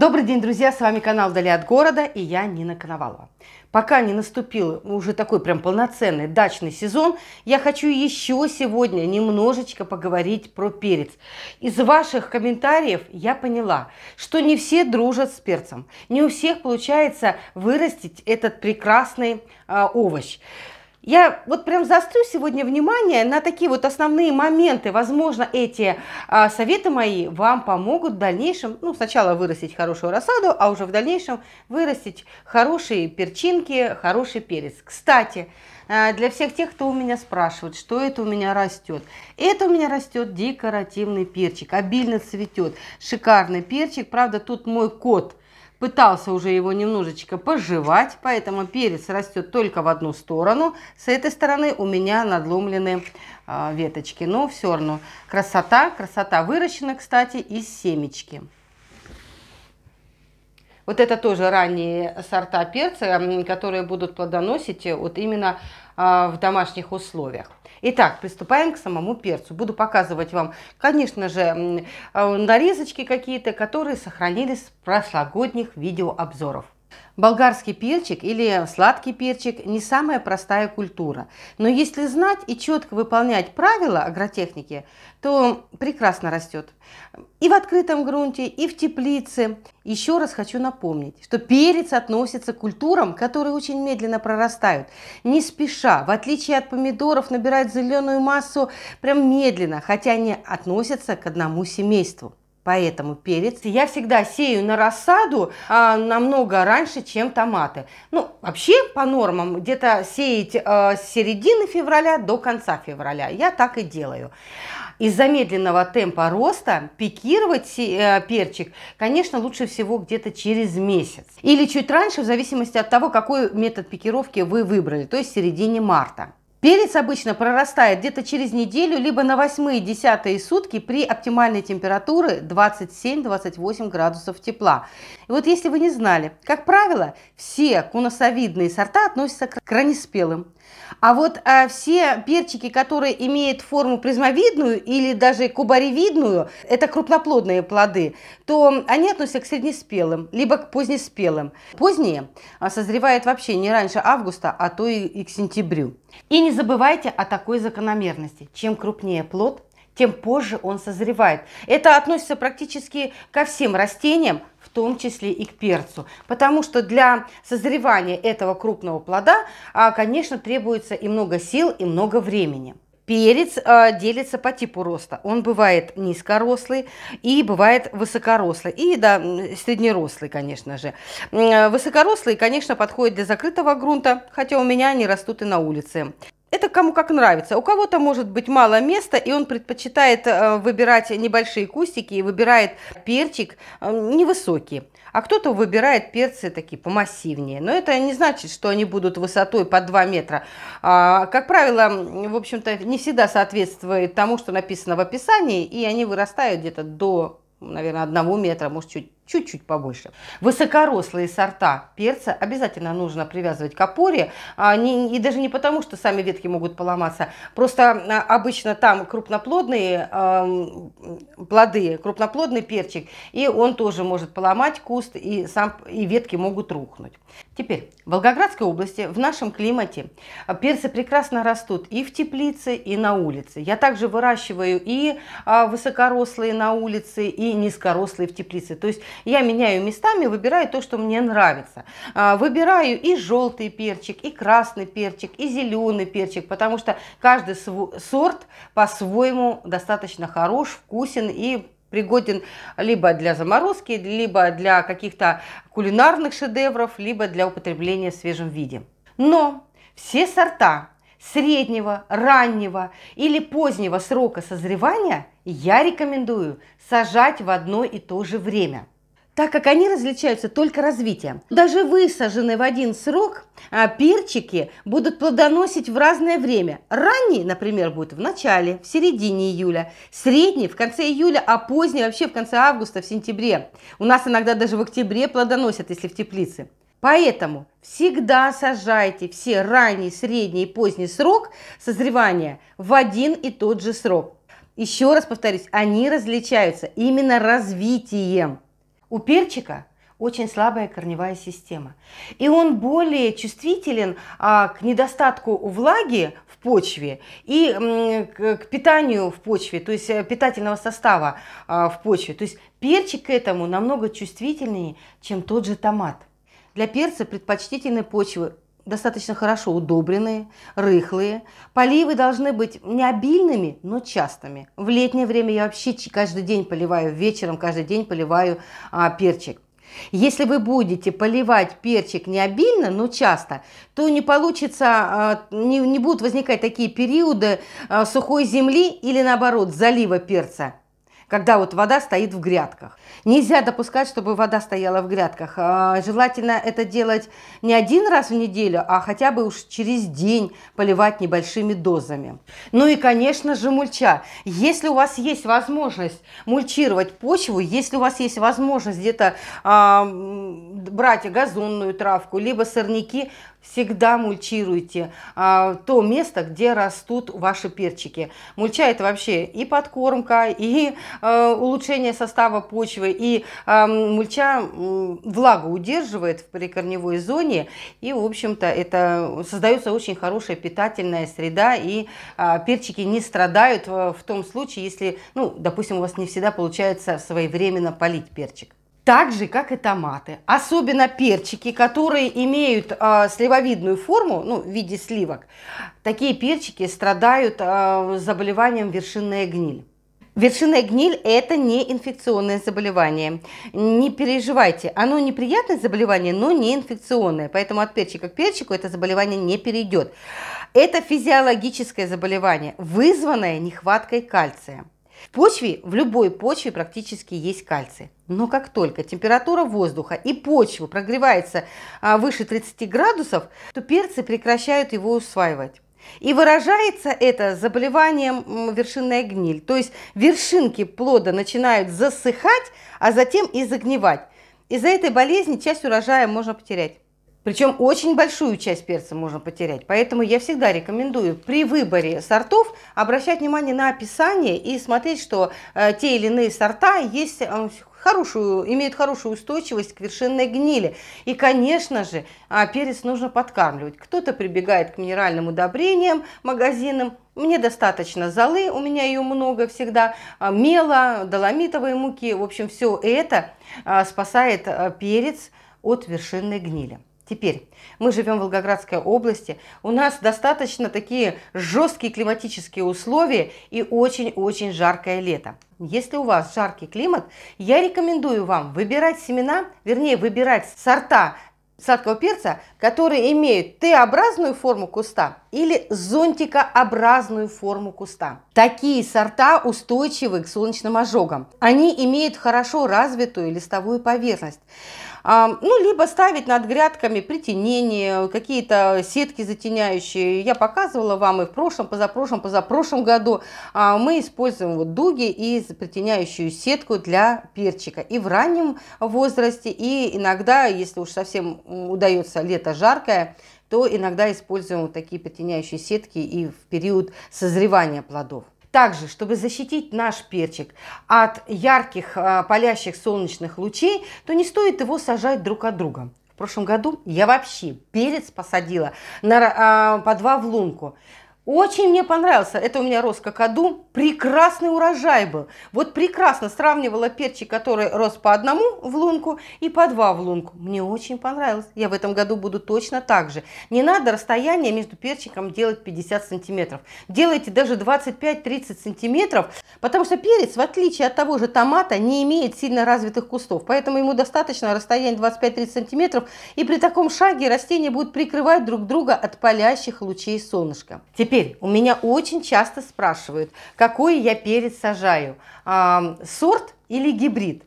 Добрый день, друзья! С вами канал «Вдали от города» и я Нина Коновалова. Пока не наступил уже такой прям полноценный дачный сезон, я хочу еще сегодня немножечко поговорить про перец. Из ваших комментариев я поняла, что не все дружат с перцем, не у всех получается вырастить этот прекрасный э, овощ. Я вот прям заострю сегодня внимание на такие вот основные моменты. Возможно, эти а, советы мои вам помогут в дальнейшем, ну, сначала вырастить хорошую рассаду, а уже в дальнейшем вырастить хорошие перчинки, хороший перец. Кстати, а, для всех тех, кто у меня спрашивает, что это у меня растет. Это у меня растет декоративный перчик, обильно цветет. Шикарный перчик, правда, тут мой кот пытался уже его немножечко пожевать, поэтому перец растет только в одну сторону. С этой стороны у меня надломлены э, веточки, но все равно красота, красота выращена, кстати, из семечки. Вот это тоже ранние сорта перца, которые будут плодоносить э, вот именно а, в домашних условиях. Итак, приступаем к самому перцу. Буду показывать вам, конечно же, э, нарезочки какие-то, которые сохранились с прошлогодних видеообзоров. Болгарский перчик или сладкий перчик не самая простая культура, но если знать и четко выполнять правила агротехники, то прекрасно растет. И в открытом грунте, и в теплице. Еще раз хочу напомнить, что перец относится к культурам, которые очень медленно прорастают, не спеша, в отличие от помидоров, набирают зеленую массу прям медленно, хотя они относятся к одному семейству. Поэтому перец я всегда сею на рассаду а, намного раньше, чем томаты. Ну, вообще по нормам где-то сеять а, с середины февраля до конца февраля. Я так и делаю. Из-за медленного темпа роста пикировать э, перчик, конечно, лучше всего где-то через месяц. Или чуть раньше, в зависимости от того, какой метод пикировки вы выбрали, то есть в середине марта. Перец обычно прорастает где-то через неделю, либо на 8-10 сутки при оптимальной температуре 27-28 градусов тепла. И вот если вы не знали, как правило, все куносовидные сорта относятся к раннеспелым. А вот а, все перчики, которые имеют форму призмовидную или даже кубаревидную, это крупноплодные плоды, то они относятся к среднеспелым, либо к позднеспелым. Поздние а, созревают вообще не раньше августа, а то и, и к сентябрю. И не забывайте о такой закономерности. Чем крупнее плод, тем позже он созревает. Это относится практически ко всем растениям, в том числе и к перцу. Потому что для созревания этого крупного плода, а, конечно, требуется и много сил, и много времени. Перец э, делится по типу роста. Он бывает низкорослый и бывает высокорослый. И да, среднерослый, конечно же. А, высокорослый, конечно, подходит для закрытого грунта, хотя у меня они растут и на улице это кому как нравится. У кого-то может быть мало места, и он предпочитает э, выбирать небольшие кустики и выбирает перчик э, невысокий. А кто-то выбирает перцы такие помассивнее. Но это не значит, что они будут высотой по 2 метра. А, как правило, в общем-то, не всегда соответствует тому, что написано в описании, и они вырастают где-то до, наверное, 1 метра, может, чуть чуть-чуть побольше. Высокорослые сорта перца обязательно нужно привязывать к опоре, а, и даже не потому, что сами ветки могут поломаться, просто а, обычно там крупноплодные плоды, крупноплодный перчик, и он тоже может поломать куст, и, сам, и ветки могут рухнуть. Теперь, в Волгоградской области, в нашем климате, а, перцы прекрасно растут и в теплице, и на улице. Я также выращиваю и а, высокорослые на улице, и низкорослые в теплице. То есть я меняю местами, выбираю то, что мне нравится. А, выбираю и желтый перчик, и красный перчик, и зеленый перчик, потому что каждый сорт по-своему достаточно хорош, вкусен и пригоден либо для заморозки, либо для каких-то кулинарных шедевров, либо для употребления в свежем виде. Но все сорта среднего, раннего или позднего срока созревания я рекомендую сажать в одно и то же время – так как они различаются только развитием. Даже высаженные в один срок а, перчики будут плодоносить в разное время. Ранний, например, будет в начале, в середине июля, средний в конце июля, а поздний вообще в конце августа, в сентябре. У нас иногда даже в октябре плодоносят, если в теплице. Поэтому всегда сажайте все ранний, средний и поздний срок созревания в один и тот же срок. Еще раз повторюсь, они различаются именно развитием. У перчика очень слабая корневая система. И он более чувствителен а, к недостатку влаги в почве и м, к, к питанию в почве, то есть э, питательного состава а, в почве. То есть перчик к этому намного чувствительнее, чем тот же томат. Для перца предпочтительны почвы достаточно хорошо удобренные, рыхлые. Поливы должны быть не обильными, но частыми. В летнее время я вообще каждый день поливаю, вечером каждый день поливаю а, перчик. Если вы будете поливать перчик не обильно, но часто, то не получится, а, не, не будут возникать такие периоды а, сухой земли или наоборот залива перца когда вот вода стоит в грядках. Нельзя допускать, чтобы вода стояла в грядках. А, желательно это делать не один раз в неделю, а хотя бы уж через день поливать небольшими дозами. Ну и, конечно же, мульча. Если у вас есть возможность мульчировать почву, если у вас есть возможность где-то а, брать газонную травку, либо сорняки, всегда мульчируйте а, то место, где растут ваши перчики. Мульча это вообще и подкормка, и Э, улучшение состава почвы, и эм, мульча влагу удерживает в прикорневой зоне, и, в общем-то, это создается очень хорошая питательная среда, и э, перчики не страдают э, в том случае, если, ну, допустим, у вас не всегда получается своевременно полить перчик так же, как и томаты. Особенно перчики, которые имеют э, сливовидную форму, ну, в виде сливок, такие перчики страдают э, заболеванием вершинная гниль. Вершинная гниль – это не инфекционное заболевание. Не переживайте, оно неприятное заболевание, но не инфекционное, поэтому от перчика к перчику это заболевание не перейдет. Это физиологическое заболевание, вызванное нехваткой кальция. В почве, в любой почве практически есть кальций. Но как только температура воздуха и почвы прогревается а, выше 30 градусов, то перцы прекращают его усваивать. И выражается это заболеванием вершинная гниль. То есть вершинки плода начинают засыхать, а затем и загнивать. Из-за этой болезни часть урожая можно потерять. Причем очень большую часть перца можно потерять. Поэтому я всегда рекомендую при выборе сортов обращать внимание на описание и смотреть, что э, те или иные сорта есть э, хорошую, имеют хорошую устойчивость к вершинной гнили. И, конечно же, а, перец нужно подкармливать. Кто-то прибегает к минеральным удобрениям, магазинам. Мне достаточно золы, у меня ее много всегда, а, мела, доломитовой муки. В общем, все это а, спасает перец от вершинной гнили. Теперь, мы живем в Волгоградской области, у нас достаточно такие жесткие климатические условия и очень-очень жаркое лето. Если у вас жаркий климат, я рекомендую вам выбирать семена, вернее выбирать сорта сладкого перца, которые имеют Т-образную форму куста или зонтикообразную форму куста. Такие сорта устойчивы к солнечным ожогам. Они имеют хорошо развитую листовую поверхность. А, ну, либо ставить над грядками притенение, какие-то сетки затеняющие. Я показывала вам и в прошлом, позапрошлом, позапрошлом году. А, мы используем вот дуги и притеняющую сетку для перчика. И в раннем возрасте, и иногда, если уж совсем удается лето жаркое, то иногда используем вот такие притеняющие сетки и в период созревания плодов. Также, чтобы защитить наш перчик от ярких а, палящих солнечных лучей, то не стоит его сажать друг от друга. В прошлом году я вообще перец посадила на, а, по два в лунку. Очень мне понравился. Это у меня рос какаду, прекрасный урожай был. Вот прекрасно сравнивала перчи, который рос по одному в лунку и по два в лунку. Мне очень понравилось. Я в этом году буду точно так же. Не надо расстояние между перчиком делать 50 сантиметров. Делайте даже 25-30 сантиметров, потому что перец, в отличие от того же томата, не имеет сильно развитых кустов. Поэтому ему достаточно расстояние 25-30 сантиметров. И при таком шаге растения будут прикрывать друг друга от палящих лучей солнышка. Теперь у меня очень часто спрашивают, как какой я перец сажаю, сорт или гибрид.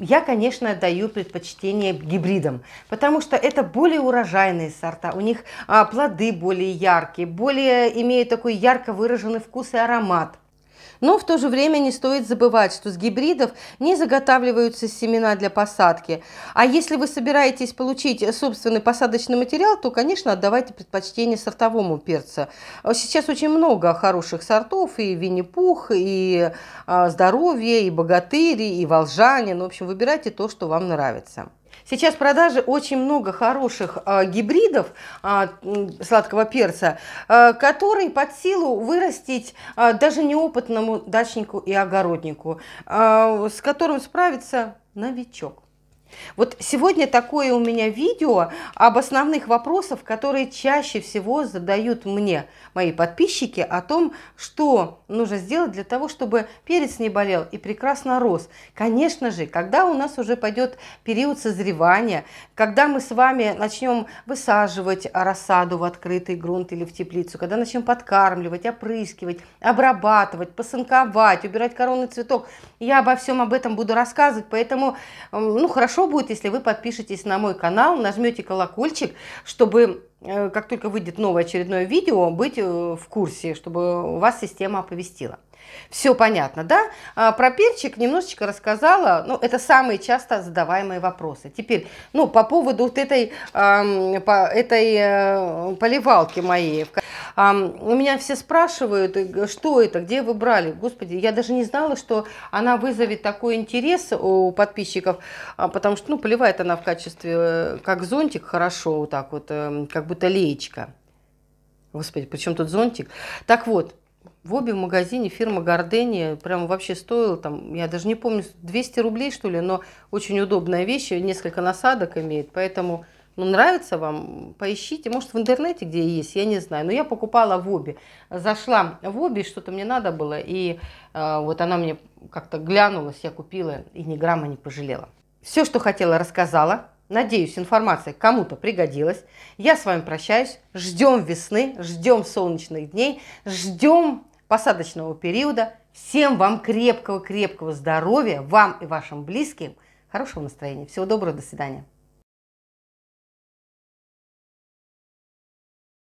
Я, конечно, даю предпочтение гибридам, потому что это более урожайные сорта, у них а, плоды более яркие, более имеют такой ярко выраженный вкус и аромат. Но в то же время не стоит забывать, что с гибридов не заготавливаются семена для посадки. А если вы собираетесь получить собственный посадочный материал, то, конечно, отдавайте предпочтение сортовому перцу. Сейчас очень много хороших сортов, и Винни-Пух, и а, Здоровье, и Богатыри, и Волжанин. В общем, выбирайте то, что вам нравится. Сейчас в продаже очень много хороших а, гибридов а, сладкого перца, а, которые под силу вырастить а, даже неопытному дачнику и огороднику, а, с которым справится новичок. Вот сегодня такое у меня видео об основных вопросах, которые чаще всего задают мне мои подписчики о том, что нужно сделать для того, чтобы перец не болел и прекрасно рос. Конечно же, когда у нас уже пойдет период созревания, когда мы с вами начнем высаживать рассаду в открытый грунт или в теплицу, когда начнем подкармливать, опрыскивать, обрабатывать, посынковать, убирать коронный цветок, я обо всем об этом буду рассказывать, поэтому, ну, хорошо, хорошо будет, если вы подпишетесь на мой канал, нажмете колокольчик, чтобы э, как только выйдет новое очередное видео, быть э, в курсе, чтобы вас система оповестила. Все понятно, да? А, про перчик немножечко рассказала. Ну, это самые часто задаваемые вопросы. Теперь, ну, по поводу вот этой, э, по этой э, поливалки моей, в а, у меня все спрашивают, э, что это, где вы брали. Господи, я даже не знала, что она вызовет такой интерес у подписчиков, а, потому что, ну, поливает она в качестве, э, как зонтик, хорошо, вот так вот, эм, как будто леечка. Господи, причем тут зонтик? Так вот, в обе в магазине фирма Гордения прям вообще стоила, там, я даже не помню, 200 рублей, что ли, но очень удобная вещь, несколько насадок имеет, поэтому ну, нравится вам, поищите. Может, в интернете где есть, я не знаю. Но я покупала в обе. Зашла в обе, что-то мне надо было. И э, вот она мне как-то глянулась, я купила и ни грамма не пожалела. Все, что хотела, рассказала. Надеюсь, информация кому-то пригодилась. Я с вами прощаюсь. Ждем весны, ждем солнечных дней, ждем посадочного периода. Всем вам крепкого-крепкого здоровья, вам и вашим близким. Хорошего настроения. Всего доброго, до свидания.